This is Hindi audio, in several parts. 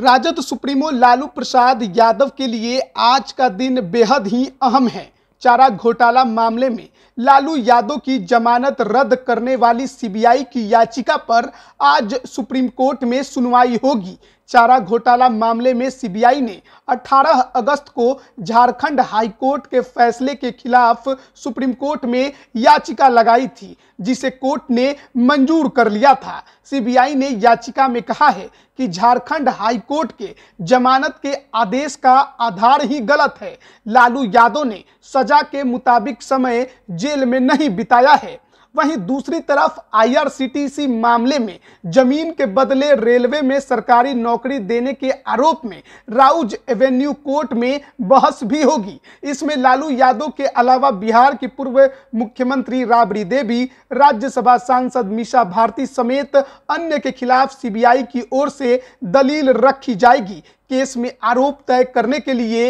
राजद सुप्रीमो लालू प्रसाद यादव के लिए आज का दिन बेहद ही अहम है चारा घोटाला मामले में लालू यादव की जमानत रद्द करने वाली सीबीआई की याचिका पर आज सुप्रीम कोर्ट में सुनवाई होगी चारा घोटाला मामले में सीबीआई ने 18 अगस्त को झारखंड हाईकोर्ट के फैसले के खिलाफ सुप्रीम कोर्ट में याचिका लगाई थी जिसे कोर्ट ने मंजूर कर लिया था सीबीआई ने याचिका में कहा है कि झारखंड हाईकोर्ट के जमानत के आदेश का आधार ही गलत है लालू यादव ने सजा के मुताबिक समय जेल में नहीं बिताया है वहीं दूसरी तरफ आईआरसीटीसी मामले में जमीन के बदले रेलवे में सरकारी नौकरी देने के आरोप में राउज एवेन्यू कोर्ट में बहस भी होगी इसमें लालू यादव के अलावा बिहार की पूर्व मुख्यमंत्री राबड़ी देवी राज्यसभा सांसद मीशा भारती समेत अन्य के खिलाफ सीबीआई की ओर से दलील रखी जाएगी केस में आरोप तय करने के लिए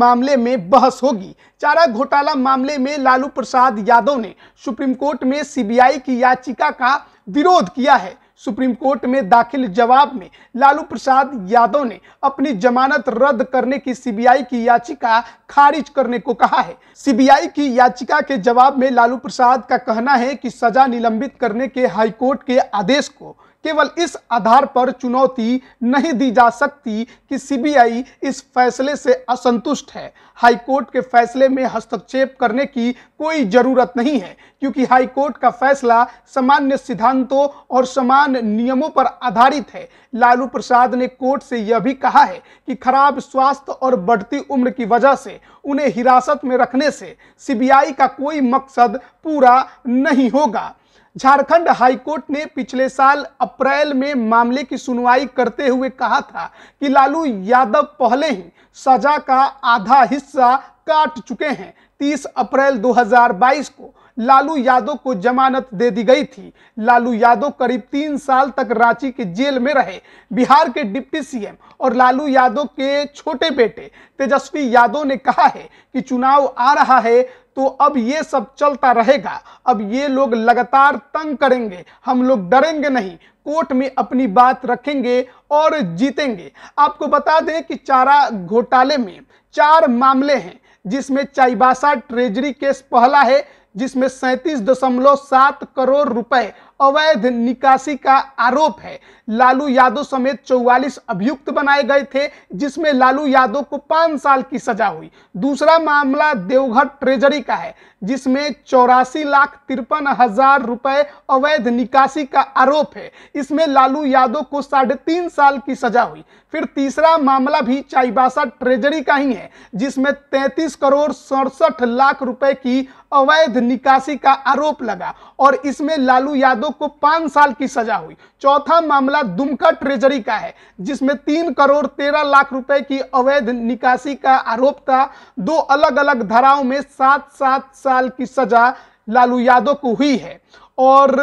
मामले में बहस होगी चारा घोटाला मामले में लालू प्रसाद यादव ने सुप्रीम कोर्ट में सीबीआई की याचिका का विरोध किया है सुप्रीम कोर्ट में दाखिल जवाब में लालू प्रसाद यादव ने अपनी जमानत रद्द करने की सीबीआई की याचिका खारिज करने को कहा है सीबीआई की याचिका के जवाब में लालू प्रसाद का कहना है कि सजा निलंबित करने के हाईकोर्ट के आदेश को केवल इस आधार पर चुनौती नहीं दी जा सकती कि सीबीआई इस फैसले से असंतुष्ट है हाईकोर्ट के फैसले में हस्तक्षेप करने की कोई जरूरत नहीं है क्योंकि हाईकोर्ट का फैसला सामान्य सिद्धांतों और समान नियमों पर आधारित है लालू प्रसाद ने कोर्ट से यह भी कहा है कि खराब स्वास्थ्य और बढ़ती उम्र की वजह से उन्हें हिरासत में रखने से सीबीआई का कोई मकसद पूरा नहीं होगा झारखंड हाईकोर्ट ने पिछले साल अप्रैल में मामले की सुनवाई करते हुए कहा था कि लालू यादव पहले ही सजा का आधा हिस्सा काट चुके हैं 30 अप्रैल 2022 को लालू यादव को जमानत दे दी गई थी लालू यादव करीब तीन साल तक रांची के जेल में रहे बिहार के डिप्टी सीएम और लालू यादव के छोटे बेटे तेजस्वी यादव ने कहा है कि चुनाव आ रहा है तो अब ये सब चलता रहेगा अब ये लोग लगातार तंग करेंगे हम लोग डरेंगे नहीं कोर्ट में अपनी बात रखेंगे और जीतेंगे आपको बता दें कि चारा घोटाले में चार मामले हैं जिसमें चाईबासा ट्रेजरी केस पहला है जिसमें सैंतीस दशमलव सात करोड़ रुपए अवैध निकासी का आरोप है लालू यादव समेत 44 अभियुक्त बनाए गए थे जिसमें लालू यादव को पांच साल की सजा हुई दूसरा मामला देवघर ट्रेजरी का है जिसमें चौरासी लाख तिरपन हजार रुपए अवैध निकासी का आरोप है इसमें लालू यादव को साढ़े तीन साल की सजा हुई फिर तीसरा मामला भी चाईबासा ट्रेजरी का ही है जिसमें तैतीस करोड़ सड़सठ लाख रुपए की अवैध निकासी का आरोप लगा और इसमें लालू यादव यादव को पांच साल की सजा हुई चौथा मामला दुमका ट्रेजरी का है जिसमें तीन करोड़ तेरह लाख रुपए की अवैध निकासी का आरोप था दो अलग अलग धाराओं में सात सात साल की सजा लालू यादव को हुई है और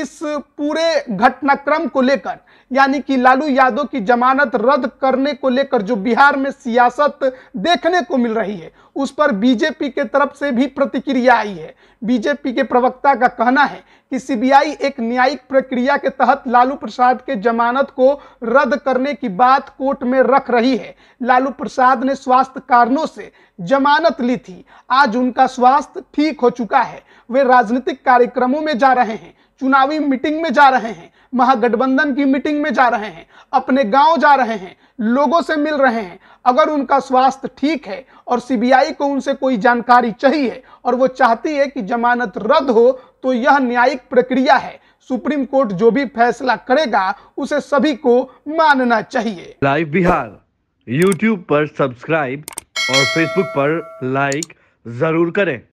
इस पूरे घटनाक्रम को लेकर यानी कि लालू यादव की जमानत रद्द करने को लेकर जो बिहार में सियासत देखने को मिल रही है उस पर बीजेपी के तरफ से भी प्रतिक्रिया आई है बीजेपी के प्रवक्ता का कहना है कि सीबीआई एक न्यायिक प्रक्रिया के तहत लालू प्रसाद के जमानत को रद्द करने की बात कोर्ट में रख रही है लालू प्रसाद ने स्वास्थ्य कारणों से जमानत ली थी आज उनका स्वास्थ्य ठीक हो चुका है वे राजनीतिक कार्यक्रमों में जा रहे हैं चुनावी मीटिंग में जा रहे हैं महागठबंधन की मीटिंग में जा रहे हैं अपने गांव जा रहे हैं लोगों से मिल रहे हैं अगर उनका स्वास्थ्य ठीक है और सीबीआई को उनसे कोई जानकारी चाहिए और वो चाहती है कि जमानत रद्द हो तो यह न्यायिक प्रक्रिया है सुप्रीम कोर्ट जो भी फैसला करेगा उसे सभी को मानना चाहिए लाइव बिहार यूट्यूब पर सब्सक्राइब और फेसबुक पर लाइक जरूर करें